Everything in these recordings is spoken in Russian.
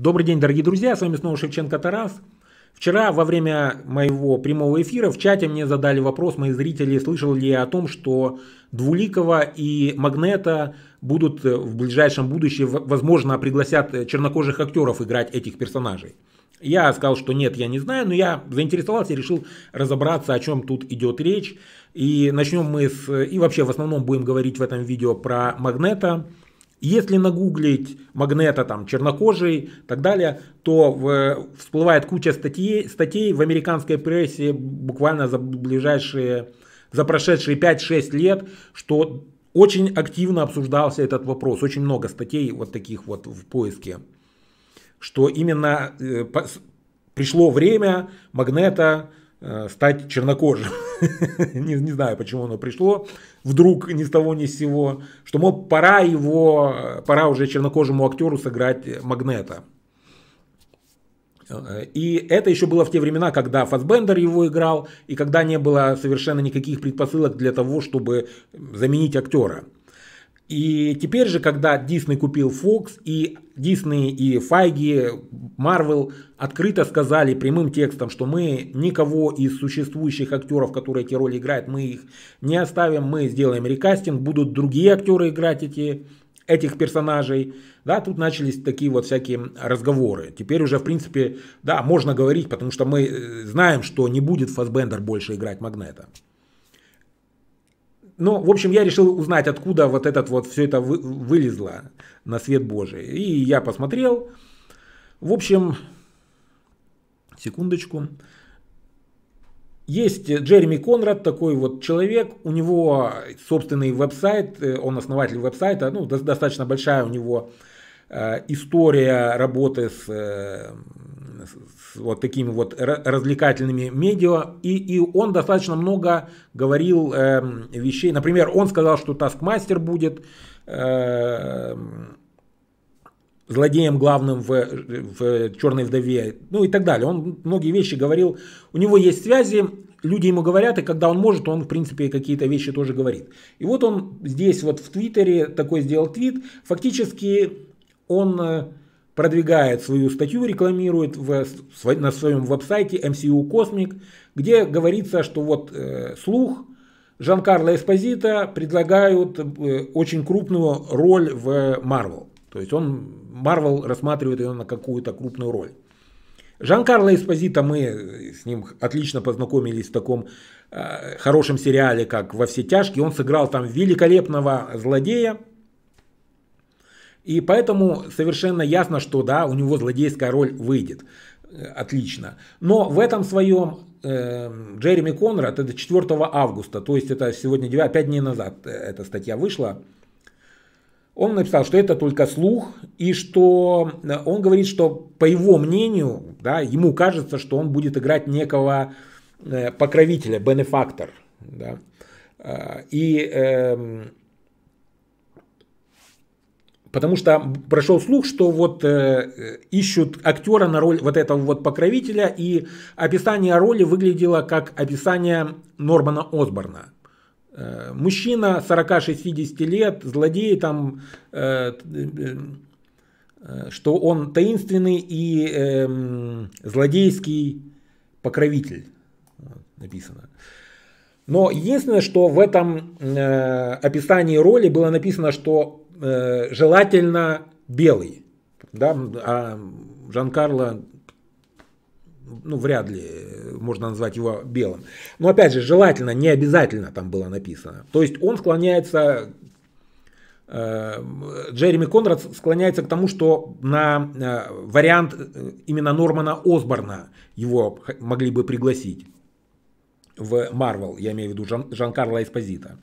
Добрый день, дорогие друзья, с вами снова Шевченко Тарас. Вчера во время моего прямого эфира в чате мне задали вопрос мои зрители, слышал ли я о том, что Двуликова и Магнета будут в ближайшем будущем, возможно, пригласят чернокожих актеров играть этих персонажей. Я сказал, что нет, я не знаю, но я заинтересовался и решил разобраться, о чем тут идет речь. И начнем мы с... И вообще в основном будем говорить в этом видео про Магнета, если нагуглить Магнета, там, чернокожий и так далее, то в, всплывает куча статей, статей в американской прессе буквально за ближайшие, за прошедшие 5-6 лет, что очень активно обсуждался этот вопрос. Очень много статей вот таких вот в поиске. Что именно э, по, пришло время Магнета Э, стать чернокожим. не, не знаю, почему оно пришло вдруг ни с того ни с сего. Что, мог пора его, э, пора уже чернокожему актеру сыграть Магнета. Э, и это еще было в те времена, когда Фасбендер его играл, и когда не было совершенно никаких предпосылок для того, чтобы заменить актера. И теперь же, когда Дисней купил Fox, и Дисней, и Файги, Марвел открыто сказали прямым текстом, что мы никого из существующих актеров, которые эти роли играют, мы их не оставим, мы сделаем рекастинг, будут другие актеры играть эти этих персонажей, да, тут начались такие вот всякие разговоры. Теперь уже, в принципе, да, можно говорить, потому что мы э, знаем, что не будет Фасбендер больше играть Магнета. Но, ну, в общем, я решил узнать, откуда вот этот вот все это вы, вылезло на свет Божий. И я посмотрел. В общем, секундочку. Есть Джереми Конрад, такой вот человек, у него собственный веб-сайт, э, он основатель веб-сайта, ну, достаточно большая у него э, история работы с, э, вот такими вот развлекательными медиа, и, и он достаточно много говорил э, вещей. Например, он сказал, что Таскмастер будет э, злодеем главным в, в «Черной вдове», ну и так далее. Он многие вещи говорил. У него есть связи, люди ему говорят, и когда он может, он, в принципе, какие-то вещи тоже говорит. И вот он здесь вот в Твиттере такой сделал твит. Фактически он э, продвигает свою статью, рекламирует в, на своем веб-сайте MCU Cosmic, где говорится, что вот э, слух Жан-Карло Эспозита предлагают э, очень крупную роль в Marvel, То есть он, Marvel рассматривает ее на какую-то крупную роль. Жан-Карло Эспозита, мы э, с ним отлично познакомились в таком э, хорошем сериале, как «Во все тяжкие». Он сыграл там великолепного злодея – и поэтому совершенно ясно, что да, у него злодейская роль выйдет. Э, отлично. Но в этом своем э, Джереми Конрад, это 4 августа, то есть это сегодня 9, 5 дней назад э, эта статья вышла, он написал, что это только слух, и что э, он говорит, что по его мнению, да, ему кажется, что он будет играть некого покровителя, бенефактор. Да. И э, Потому что прошел слух, что вот э, ищут актера на роль вот этого вот покровителя, и описание роли выглядело как описание Нормана Осборна. Э, мужчина 40-60 лет, злодей там, э, э, что он таинственный и э, злодейский покровитель, вот, написано. Но единственное, что в этом э, описании роли было написано, что Э, желательно белый. Да? А Жан-Карло ну, вряд ли можно назвать его белым. Но опять же, желательно, не обязательно там было написано. То есть он склоняется, э, Джереми Конрад склоняется к тому, что на э, вариант э, именно Нормана Осборна его могли бы пригласить в Марвел, я имею в виду Жан- Жан-Карло Эспозита.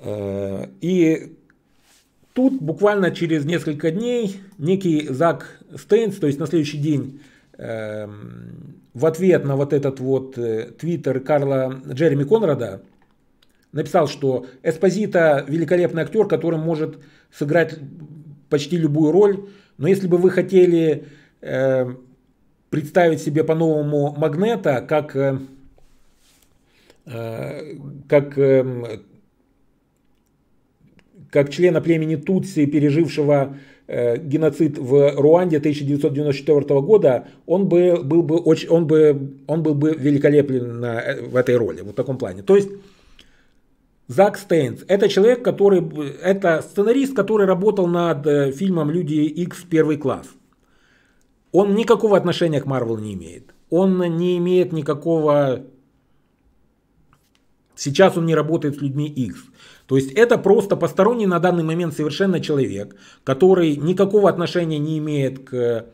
Э, и тут буквально через несколько дней некий Зак Стейнс, то есть на следующий день, э, в ответ на вот этот вот э, твиттер Карла Джереми Конрада, написал, что Эспозита великолепный актер, который может сыграть почти любую роль, но если бы вы хотели э, представить себе по-новому Магнета как, э, э как э, как члена племени Тутси, пережившего э, геноцид в Руанде 1994 года, он бы был бы очень, он бы, он был бы великолепен на, э, в этой роли, вот в таком плане. То есть Зак Стейнс – это человек, который, э, это сценарист, который работал над э, фильмом «Люди X первый класс». Он никакого отношения к Марвел не имеет. Он не имеет никакого Сейчас он не работает с людьми X. То есть это просто посторонний на данный момент совершенно человек, который никакого отношения не имеет к э,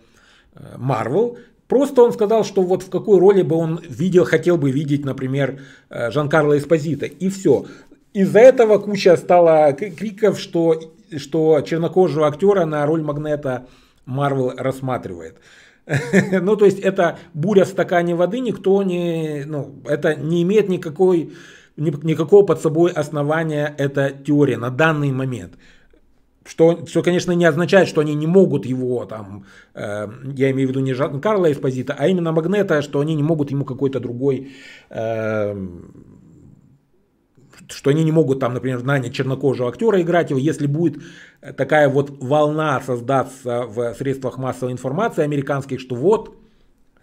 Марвел. Просто он сказал, что вот в какой роли бы он видел, хотел бы видеть, например, э, жан карла Эспозита. И все. Из-за этого куча стала криков, что, что чернокожего актера на роль Магнета Марвел рассматривает. Ну, то есть это буря в стакане воды, никто не, ну, это не имеет никакой никакого под собой основания эта теория на данный момент. Что, что, конечно, не означает, что они не могут его, там, э, я имею в виду не Жан Карла Эспозита, а именно Магнета, что они не могут ему какой-то другой, э, что они не могут там, например, нанять чернокожего актера играть его, если будет такая вот волна создаться в средствах массовой информации американских, что вот,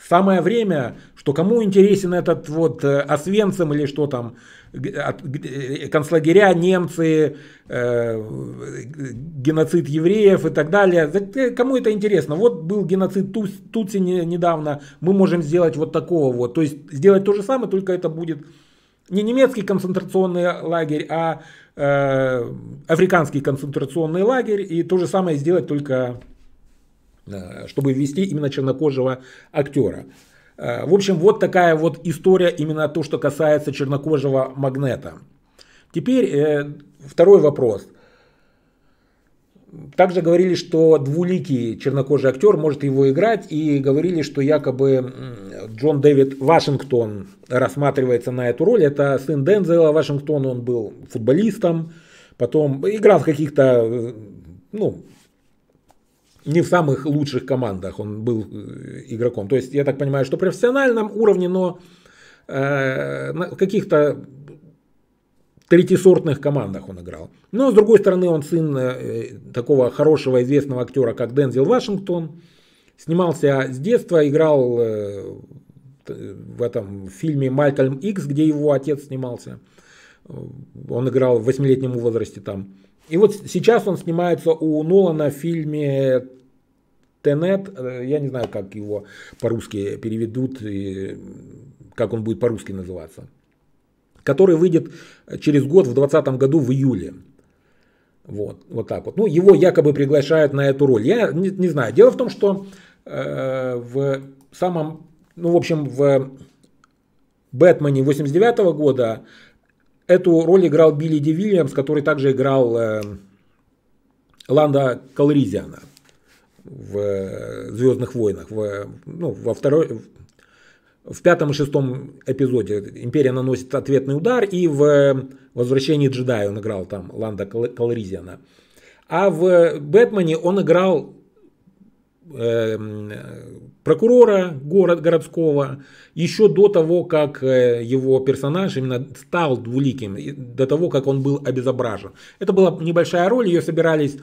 Самое время, что кому интересен этот вот э, Освенцим или что там, э, э, концлагеря, немцы, геноцид евреев и так далее. Кому это интересно? Вот был геноцид Тутси недавно, мы можем сделать вот такого вот. То есть сделать то же самое, только это будет не немецкий концентрационный лагерь, а э, африканский концентрационный лагерь. И то же самое сделать только Э, чтобы ввести именно чернокожего актера. Э, в общем, вот такая вот история именно то, что касается чернокожего магнета. Теперь э, второй вопрос. Также говорили, что двуликий чернокожий актер может его играть, и говорили, что якобы Джон Дэвид Вашингтон рассматривается на эту роль. Это сын Дензела Вашингтона, он был футболистом, потом играл в каких-то ну, не в самых лучших командах он был э, игроком. То есть, я так понимаю, что профессиональном уровне, но э, на каких-то третьесортных командах он играл. Но, с другой стороны, он сын э, такого хорошего известного актера, как Дензел Вашингтон. Снимался с детства, играл э, в этом фильме Майкл Икс», где его отец снимался. Э, он играл в восьмилетнем возрасте там. И вот сейчас он снимается у Нолана в фильме Тенет, я не знаю, как его по-русски переведут и как он будет по-русски называться, который выйдет через год в 2020 году в июле. Вот, вот так вот. Ну, его якобы приглашают на эту роль. Я не, не знаю. Дело в том, что э, в самом, ну, в общем, в Бэтмене 89 -го года Эту роль играл Билли Ди Вильямс, который также играл э, Ланда Калризиана в э, Звездных войнах, в, ну, во второй, в пятом и шестом эпизоде Империя наносит ответный удар, и в э, Возвращении джедая он играл там Ланда Калризиана. А в Бэтмене он играл Эм, прокурора город, городского еще до того, как э, его персонаж именно стал двуликим, до того, как он был обезображен. Это была небольшая роль, ее собирались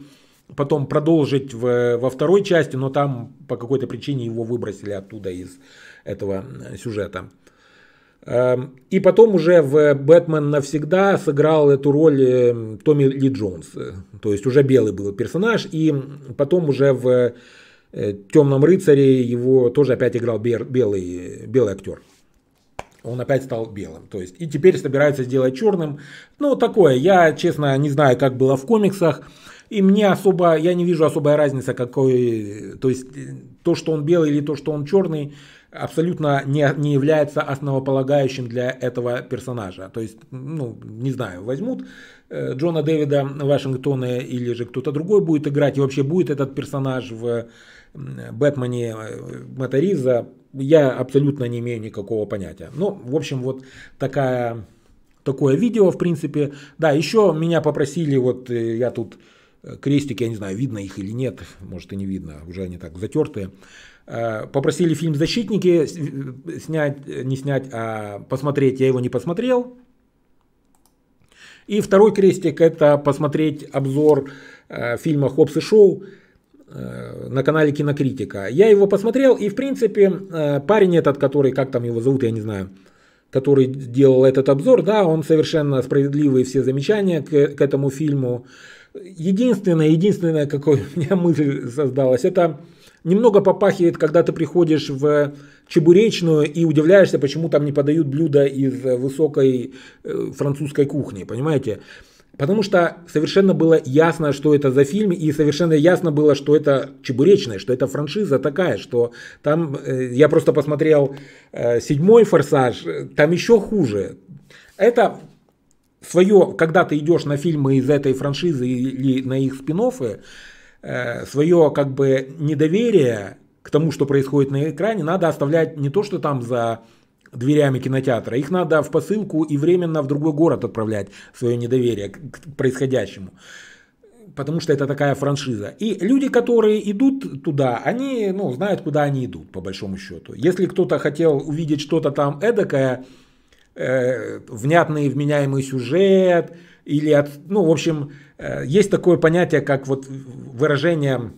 потом продолжить в, во второй части, но там по какой-то причине его выбросили оттуда из этого э, сюжета. Эм, и потом уже в «Бэтмен навсегда» сыграл эту роль э, Томми Ли Джонс. То есть уже белый был персонаж. И потом уже в Э, Темном рыцаре его тоже опять играл белый, белый актер. Он опять стал белым. То есть, и теперь собираются сделать черным. Ну, такое. Я, честно, не знаю, как было в комиксах. И мне особо, я не вижу особой разницы, какой, то есть то, что он белый или то, что он черный, абсолютно не, не является основополагающим для этого персонажа. То есть, ну, не знаю, возьмут э, Джона Дэвида Вашингтона или же кто-то другой будет играть, и вообще будет этот персонаж в Бэтмене э, Мэтта я абсолютно не имею никакого понятия. Ну, в общем, вот такая, такое видео, в принципе. Да, еще меня попросили, вот э, я тут э, крестики, я не знаю, видно их или нет, может и не видно, уже они так затертые. Попросили фильм «Защитники» снять, не снять, а посмотреть, я его не посмотрел. И второй крестик – это посмотреть обзор фильма «Хопс и шоу», Э, на канале Кинокритика. Я его посмотрел, и в принципе э, парень этот, который, как там его зовут, я не знаю, который делал этот обзор, да, он совершенно справедливые все замечания к, к этому фильму. Единственное, единственное, какой у меня мысль создалась, это немного попахивает, когда ты приходишь в чебуречную и удивляешься, почему там не подают блюда из высокой э, французской кухни, понимаете? Потому что совершенно было ясно, что это за фильм, и совершенно ясно было, что это чебуречная, что это франшиза такая, что там, э, я просто посмотрел э, седьмой «Форсаж», э, там еще хуже. Это свое, когда ты идешь на фильмы из этой франшизы или на их спин свое как бы недоверие к тому, что происходит на экране, надо оставлять не то, что там за дверями кинотеатра. Их надо в посылку и временно в другой город отправлять свое недоверие к происходящему. Потому что это такая франшиза. И люди, которые идут туда, они ну, знают, куда они идут, по большому счету. Если кто-то хотел увидеть что-то там эдакое, э, внятный вменяемый сюжет, или, от, ну, в общем, э, есть такое понятие, как вот выражение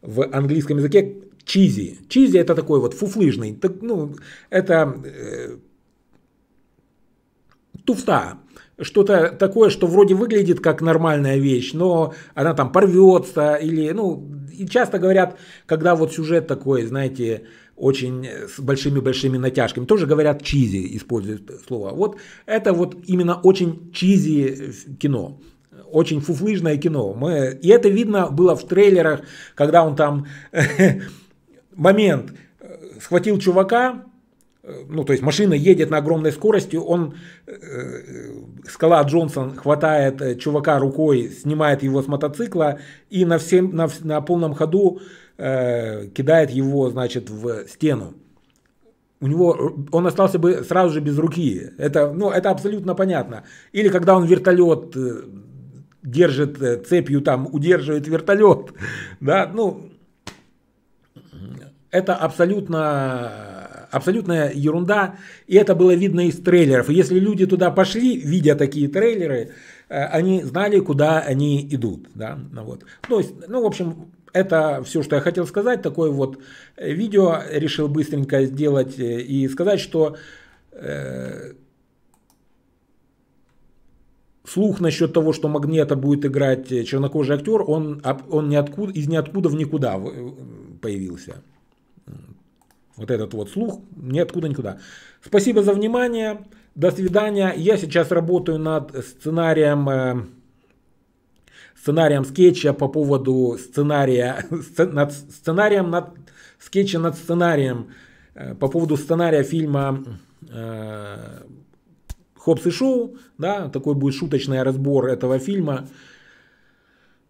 в английском языке чизи. Чизи это такой вот фуфлыжный, так, ну, это э, туфта, что-то такое, что вроде выглядит как нормальная вещь, но она там порвется или, ну, и часто говорят, когда вот сюжет такой, знаете, очень э, с большими-большими натяжками, тоже говорят чизи, используют слово. Вот это вот именно очень чизи э, кино очень фуфлыжное кино. Мы, и это видно было в трейлерах, когда он там момент э, схватил чувака, э, ну, то есть машина едет на огромной скорости, он, э, э скала Джонсон хватает чувака рукой, снимает его с мотоцикла и на, всем, на, на полном ходу э, кидает его, значит, в стену. У него, он остался бы сразу же без руки. Это, ну, это абсолютно понятно. Или когда он вертолет держит цепью, там, удерживает вертолет, да, ну, это абсолютно, абсолютная ерунда, и это было видно из трейлеров. И если люди туда пошли, видя такие трейлеры, э, они знали, куда они идут. Да? Ну, вот. То есть, ну, в общем, это все, что я хотел сказать. Такое вот э, видео решил быстренько сделать э, и сказать, что э, слух насчет того, что Магнета будет играть чернокожий актер, он, он ниоткуда, из ниоткуда в никуда появился. Вот этот вот слух ниоткуда никуда. Спасибо за внимание. До свидания. Я сейчас работаю над сценарием э, сценарием скетча по поводу сценария над сценарием над скетча над сценарием э, по поводу сценария фильма э, Хопс и Шоу, да, такой будет шуточный разбор этого фильма.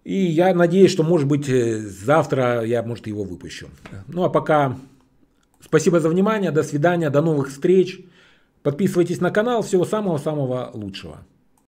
И я надеюсь, что, может быть, э, завтра я, может, его выпущу. Ну, а пока спасибо за внимание, до свидания, до новых встреч. Подписывайтесь на канал, всего самого-самого лучшего.